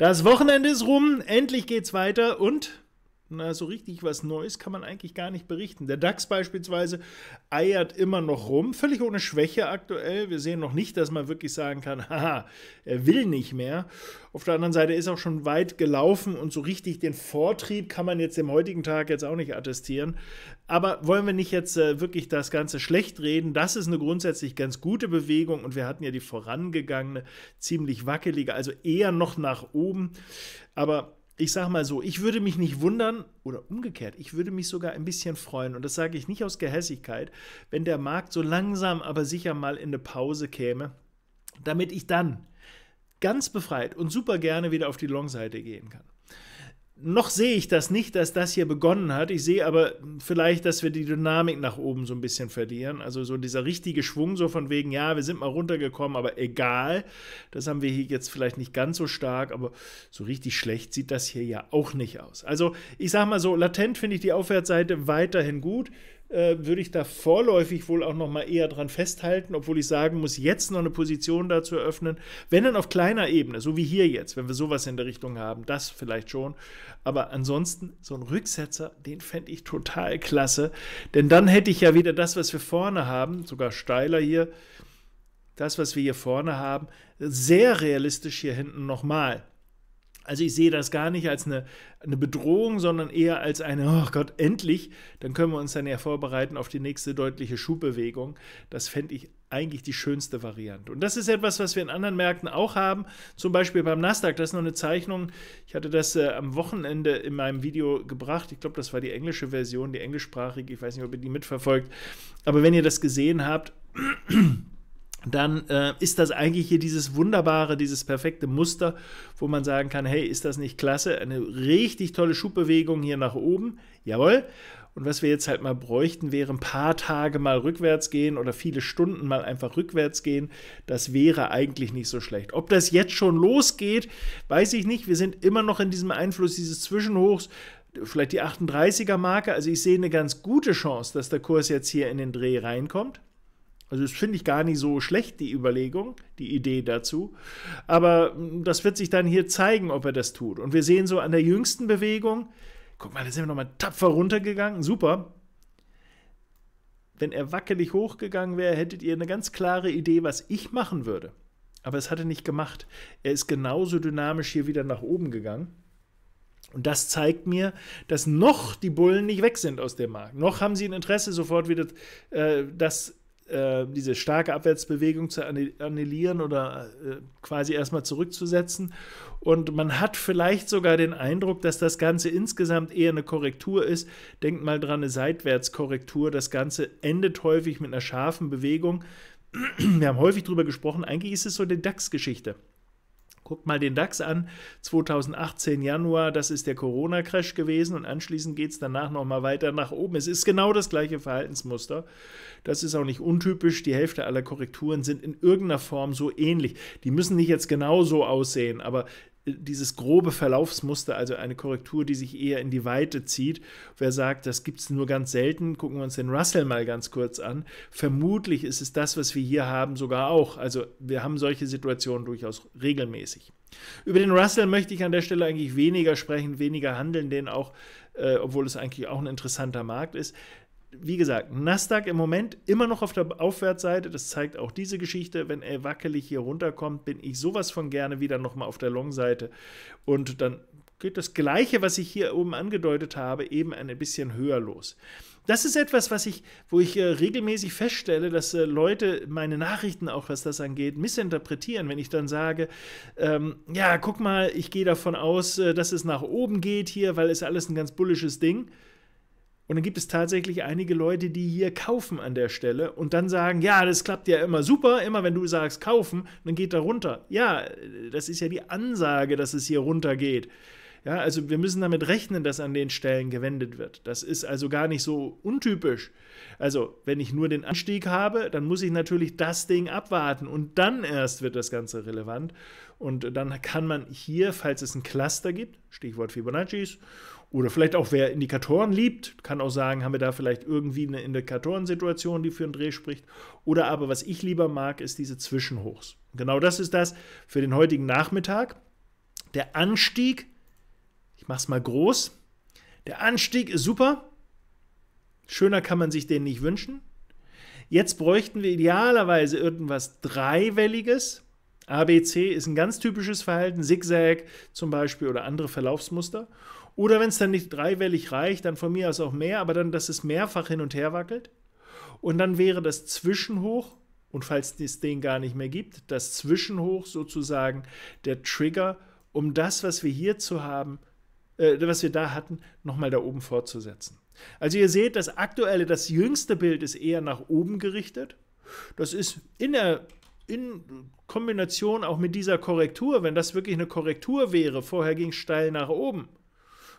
Das Wochenende ist rum, endlich geht's weiter und na, so richtig was Neues kann man eigentlich gar nicht berichten. Der DAX beispielsweise eiert immer noch rum, völlig ohne Schwäche aktuell. Wir sehen noch nicht, dass man wirklich sagen kann, haha, er will nicht mehr. Auf der anderen Seite ist auch schon weit gelaufen und so richtig den Vortrieb kann man jetzt im heutigen Tag jetzt auch nicht attestieren. Aber wollen wir nicht jetzt äh, wirklich das Ganze schlecht reden? Das ist eine grundsätzlich ganz gute Bewegung und wir hatten ja die vorangegangene ziemlich wackelige, also eher noch nach oben. Aber ich sage mal so, ich würde mich nicht wundern oder umgekehrt, ich würde mich sogar ein bisschen freuen und das sage ich nicht aus Gehässigkeit, wenn der Markt so langsam aber sicher mal in eine Pause käme, damit ich dann ganz befreit und super gerne wieder auf die Long-Seite gehen kann noch sehe ich das nicht, dass das hier begonnen hat. Ich sehe aber vielleicht, dass wir die Dynamik nach oben so ein bisschen verlieren. Also so dieser richtige Schwung, so von wegen, ja, wir sind mal runtergekommen, aber egal. Das haben wir hier jetzt vielleicht nicht ganz so stark, aber so richtig schlecht sieht das hier ja auch nicht aus. Also ich sage mal so, latent finde ich die Aufwärtsseite weiterhin gut. Äh, würde ich da vorläufig wohl auch noch mal eher dran festhalten, obwohl ich sagen muss, jetzt noch eine Position dazu eröffnen, wenn dann auf kleiner Ebene, so wie hier jetzt, wenn wir sowas in der Richtung haben, das vielleicht schon, aber ansonsten so ein Rücksetzer, den fände ich total klasse, denn dann hätte ich ja wieder das, was wir vorne haben, sogar steiler hier, das, was wir hier vorne haben, sehr realistisch hier hinten nochmal. Also ich sehe das gar nicht als eine, eine Bedrohung, sondern eher als eine, oh Gott, endlich, dann können wir uns dann ja vorbereiten auf die nächste deutliche Schubbewegung. Das fände ich eigentlich die schönste Variante. Und das ist etwas, was wir in anderen Märkten auch haben. Zum Beispiel beim Nasdaq, das ist noch eine Zeichnung. Ich hatte das äh, am Wochenende in meinem Video gebracht. Ich glaube, das war die englische Version, die englischsprachige. Ich weiß nicht, ob ihr die mitverfolgt. Aber wenn ihr das gesehen habt, dann äh, ist das eigentlich hier dieses wunderbare, dieses perfekte Muster, wo man sagen kann, hey, ist das nicht klasse? Eine richtig tolle Schubbewegung hier nach oben. Jawohl. Und was wir jetzt halt mal bräuchten, wäre ein paar Tage mal rückwärts gehen oder viele Stunden mal einfach rückwärts gehen. Das wäre eigentlich nicht so schlecht. Ob das jetzt schon losgeht, weiß ich nicht. Wir sind immer noch in diesem Einfluss dieses Zwischenhochs vielleicht die 38er Marke. Also ich sehe eine ganz gute Chance, dass der Kurs jetzt hier in den Dreh reinkommt. Also das finde ich gar nicht so schlecht, die Überlegung, die Idee dazu. Aber mm, das wird sich dann hier zeigen, ob er das tut. Und wir sehen so an der jüngsten Bewegung, guck mal, da sind wir nochmal tapfer runtergegangen, super. Wenn er wackelig hochgegangen wäre, hättet ihr eine ganz klare Idee, was ich machen würde. Aber es hat er nicht gemacht. Er ist genauso dynamisch hier wieder nach oben gegangen. Und das zeigt mir, dass noch die Bullen nicht weg sind aus dem Markt. Noch haben sie ein Interesse, sofort wieder äh, das äh, diese starke Abwärtsbewegung zu annullieren oder äh, quasi erstmal zurückzusetzen. Und man hat vielleicht sogar den Eindruck, dass das Ganze insgesamt eher eine Korrektur ist. Denkt mal dran, eine Seitwärtskorrektur. Das Ganze endet häufig mit einer scharfen Bewegung. Wir haben häufig darüber gesprochen. Eigentlich ist es so eine DAX-Geschichte. Guckt mal den DAX an, 2018 Januar, das ist der Corona-Crash gewesen und anschließend geht es danach nochmal weiter nach oben. Es ist genau das gleiche Verhaltensmuster. Das ist auch nicht untypisch. Die Hälfte aller Korrekturen sind in irgendeiner Form so ähnlich. Die müssen nicht jetzt genau so aussehen, aber dieses grobe Verlaufsmuster, also eine Korrektur, die sich eher in die Weite zieht. Wer sagt, das gibt es nur ganz selten, gucken wir uns den Russell mal ganz kurz an. Vermutlich ist es das, was wir hier haben, sogar auch. Also wir haben solche Situationen durchaus regelmäßig. Über den Russell möchte ich an der Stelle eigentlich weniger sprechen, weniger handeln, den auch, äh, obwohl es eigentlich auch ein interessanter Markt ist wie gesagt, Nasdaq im Moment immer noch auf der Aufwärtsseite. Das zeigt auch diese Geschichte. Wenn er wackelig hier runterkommt, bin ich sowas von gerne wieder nochmal auf der Long-Seite. Und dann geht das Gleiche, was ich hier oben angedeutet habe, eben ein bisschen höher los. Das ist etwas, was ich, wo ich äh, regelmäßig feststelle, dass äh, Leute meine Nachrichten auch, was das angeht, missinterpretieren, wenn ich dann sage, ähm, ja, guck mal, ich gehe davon aus, äh, dass es nach oben geht hier, weil es alles ein ganz bullisches Ding ist und dann gibt es tatsächlich einige Leute, die hier kaufen an der Stelle und dann sagen, ja, das klappt ja immer super, immer wenn du sagst kaufen, dann geht da runter. Ja, das ist ja die Ansage, dass es hier runter geht. Ja, also wir müssen damit rechnen, dass an den Stellen gewendet wird. Das ist also gar nicht so untypisch. Also wenn ich nur den Anstieg habe, dann muss ich natürlich das Ding abwarten und dann erst wird das Ganze relevant. Und dann kann man hier, falls es ein Cluster gibt, Stichwort Fibonaccis, oder vielleicht auch wer Indikatoren liebt, kann auch sagen, haben wir da vielleicht irgendwie eine Indikatorensituation, die für einen Dreh spricht. Oder aber was ich lieber mag, ist diese Zwischenhochs. Genau das ist das für den heutigen Nachmittag. Der Anstieg ich mache es mal groß. Der Anstieg ist super. Schöner kann man sich den nicht wünschen. Jetzt bräuchten wir idealerweise irgendwas Dreiwelliges. ABC ist ein ganz typisches Verhalten, Zigzag zum Beispiel oder andere Verlaufsmuster. Oder wenn es dann nicht dreiwellig reicht, dann von mir aus auch mehr, aber dann, dass es mehrfach hin und her wackelt. Und dann wäre das Zwischenhoch, und falls es den gar nicht mehr gibt, das Zwischenhoch sozusagen der Trigger, um das, was wir hierzu haben, äh, was wir da hatten, nochmal da oben fortzusetzen. Also ihr seht, das aktuelle, das jüngste Bild ist eher nach oben gerichtet. Das ist in der in Kombination auch mit dieser Korrektur, wenn das wirklich eine Korrektur wäre, vorher ging es steil nach oben,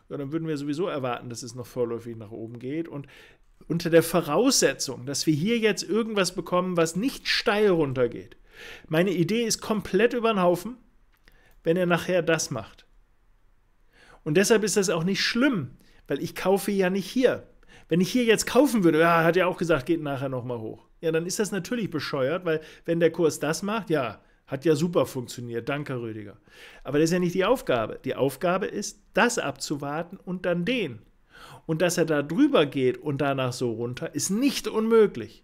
ja, dann würden wir sowieso erwarten, dass es noch vorläufig nach oben geht. Und unter der Voraussetzung, dass wir hier jetzt irgendwas bekommen, was nicht steil runtergeht. Meine Idee ist komplett über den Haufen, wenn er nachher das macht. Und deshalb ist das auch nicht schlimm, weil ich kaufe ja nicht hier. Wenn ich hier jetzt kaufen würde, ja, hat ja auch gesagt, geht nachher nochmal hoch. Ja, dann ist das natürlich bescheuert, weil wenn der Kurs das macht, ja, hat ja super funktioniert. Danke, Rüdiger. Aber das ist ja nicht die Aufgabe. Die Aufgabe ist, das abzuwarten und dann den. Und dass er da drüber geht und danach so runter, ist nicht unmöglich.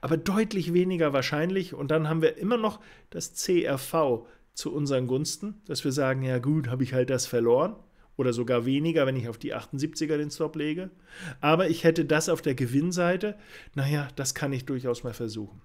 Aber deutlich weniger wahrscheinlich. Und dann haben wir immer noch das CRV zu unseren Gunsten, dass wir sagen, ja gut, habe ich halt das verloren oder sogar weniger, wenn ich auf die 78er den Stop lege. Aber ich hätte das auf der Gewinnseite. Naja, das kann ich durchaus mal versuchen.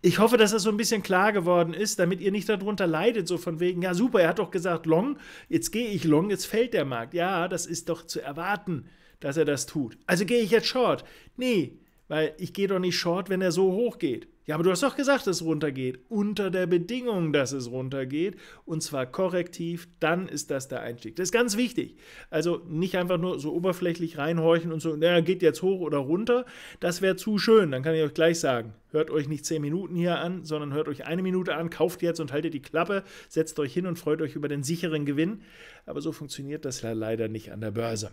Ich hoffe, dass das so ein bisschen klar geworden ist, damit ihr nicht darunter leidet, so von wegen, ja super, er hat doch gesagt long, jetzt gehe ich long, jetzt fällt der Markt. Ja, das ist doch zu erwarten, dass er das tut. Also gehe ich jetzt short. Nee, weil ich gehe doch nicht short, wenn er so hoch geht. Ja, aber du hast doch gesagt, dass es runtergeht. Unter der Bedingung, dass es runtergeht. Und zwar korrektiv, dann ist das der Einstieg. Das ist ganz wichtig. Also nicht einfach nur so oberflächlich reinhorchen und so, naja, geht jetzt hoch oder runter. Das wäre zu schön. Dann kann ich euch gleich sagen, hört euch nicht zehn Minuten hier an, sondern hört euch eine Minute an, kauft jetzt und haltet die Klappe, setzt euch hin und freut euch über den sicheren Gewinn. Aber so funktioniert das leider nicht an der Börse.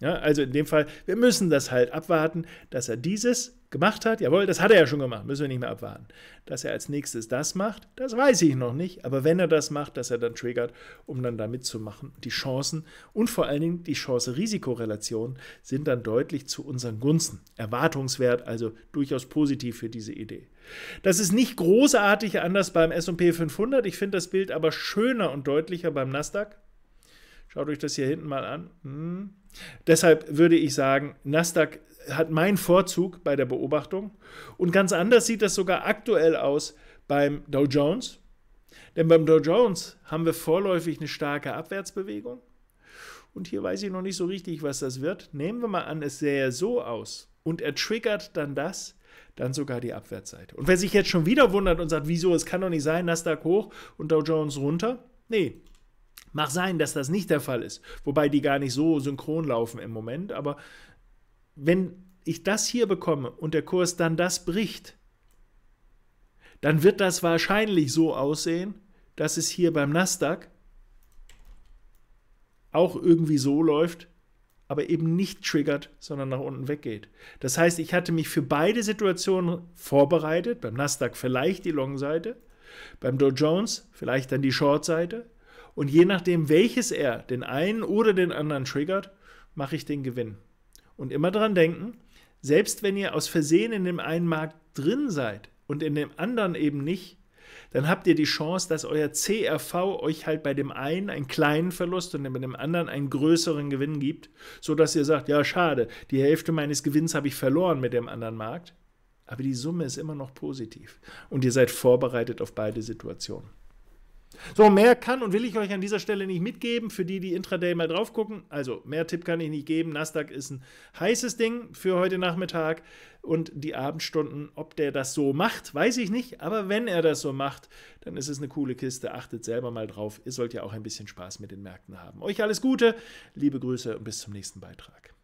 Ja, also in dem Fall, wir müssen das halt abwarten, dass er dieses gemacht hat. Jawohl, das hat er ja schon gemacht, müssen wir nicht mehr abwarten. Dass er als nächstes das macht, das weiß ich noch nicht. Aber wenn er das macht, dass er dann triggert, um dann da mitzumachen. Die Chancen und vor allen Dingen die Chance-Risikorelation sind dann deutlich zu unseren Gunsten. Erwartungswert, also durchaus positiv für diese Idee. Das ist nicht großartig anders beim SP 500. Ich finde das Bild aber schöner und deutlicher beim Nasdaq. Schaut euch das hier hinten mal an. Hm. Deshalb würde ich sagen, Nasdaq hat meinen Vorzug bei der Beobachtung. Und ganz anders sieht das sogar aktuell aus beim Dow Jones. Denn beim Dow Jones haben wir vorläufig eine starke Abwärtsbewegung. Und hier weiß ich noch nicht so richtig, was das wird. Nehmen wir mal an, es sähe so aus und er triggert dann das, dann sogar die Abwärtsseite. Und wer sich jetzt schon wieder wundert und sagt, wieso, es kann doch nicht sein, Nasdaq hoch und Dow Jones runter. Nee, Mag sein, dass das nicht der Fall ist, wobei die gar nicht so synchron laufen im Moment, aber wenn ich das hier bekomme und der Kurs dann das bricht, dann wird das wahrscheinlich so aussehen, dass es hier beim Nasdaq auch irgendwie so läuft, aber eben nicht triggert, sondern nach unten weggeht. Das heißt, ich hatte mich für beide Situationen vorbereitet, beim Nasdaq vielleicht die Long-Seite, beim Dow Jones vielleicht dann die Short-Seite und je nachdem, welches er, den einen oder den anderen triggert, mache ich den Gewinn. Und immer daran denken, selbst wenn ihr aus Versehen in dem einen Markt drin seid und in dem anderen eben nicht, dann habt ihr die Chance, dass euer CRV euch halt bei dem einen einen kleinen Verlust und bei dem anderen einen größeren Gewinn gibt, sodass ihr sagt, ja schade, die Hälfte meines Gewinns habe ich verloren mit dem anderen Markt, aber die Summe ist immer noch positiv und ihr seid vorbereitet auf beide Situationen. So, mehr kann und will ich euch an dieser Stelle nicht mitgeben, für die, die Intraday mal drauf gucken. Also, mehr Tipp kann ich nicht geben. Nasdaq ist ein heißes Ding für heute Nachmittag und die Abendstunden. Ob der das so macht, weiß ich nicht, aber wenn er das so macht, dann ist es eine coole Kiste. Achtet selber mal drauf. Ihr sollt ja auch ein bisschen Spaß mit den Märkten haben. Euch alles Gute, liebe Grüße und bis zum nächsten Beitrag.